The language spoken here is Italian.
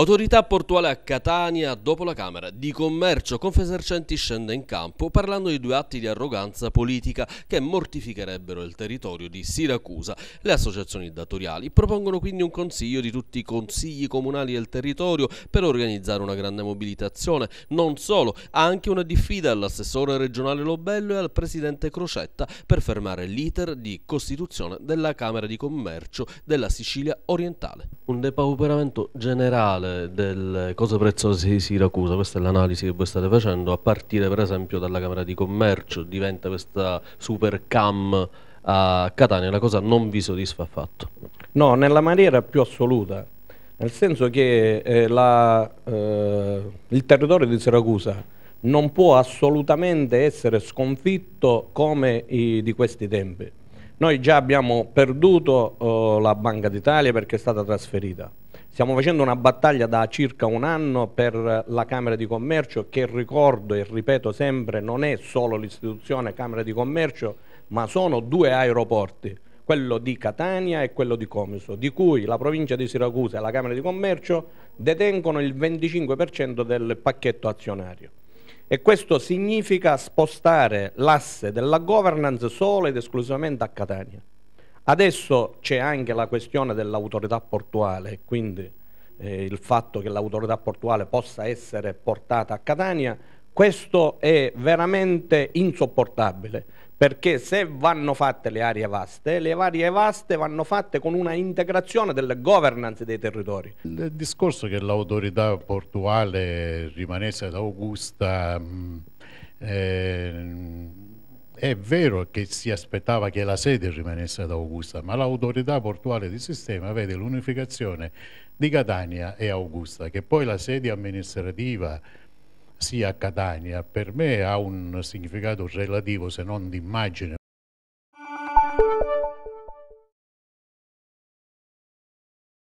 Autorità portuale a Catania, dopo la Camera di Commercio, Confesercenti scende in campo parlando di due atti di arroganza politica che mortificherebbero il territorio di Siracusa. Le associazioni datoriali propongono quindi un consiglio di tutti i consigli comunali del territorio per organizzare una grande mobilitazione. Non solo, anche una diffida all'assessore regionale Lobello e al presidente Crocetta per fermare l'iter di costituzione della Camera di Commercio della Sicilia orientale. Un depauperamento generale del, del cose preziose di Siracusa, questa è l'analisi che voi state facendo, a partire per esempio dalla Camera di Commercio, diventa questa super cam a Catania, la cosa non vi soddisfa affatto? No, nella maniera più assoluta, nel senso che eh, la, eh, il territorio di Siracusa non può assolutamente essere sconfitto come i, di questi tempi. Noi già abbiamo perduto eh, la Banca d'Italia perché è stata trasferita, Stiamo facendo una battaglia da circa un anno per la Camera di Commercio che ricordo e ripeto sempre non è solo l'istituzione Camera di Commercio ma sono due aeroporti, quello di Catania e quello di Comiso, di cui la provincia di Siracusa e la Camera di Commercio detengono il 25% del pacchetto azionario. E questo significa spostare l'asse della governance solo ed esclusivamente a Catania. Adesso c'è anche la questione dell'autorità portuale, quindi eh, il fatto che l'autorità portuale possa essere portata a Catania, questo è veramente insopportabile, perché se vanno fatte le aree vaste, le aree vaste vanno fatte con una integrazione delle governance dei territori. Il discorso che l'autorità portuale rimanesse ad Augusta... Mh, mm, eh, è vero che si aspettava che la sede rimanesse ad Augusta, ma l'autorità portuale di sistema vede l'unificazione di Catania e Augusta, che poi la sede amministrativa sia a Catania, per me ha un significato relativo se non di immagine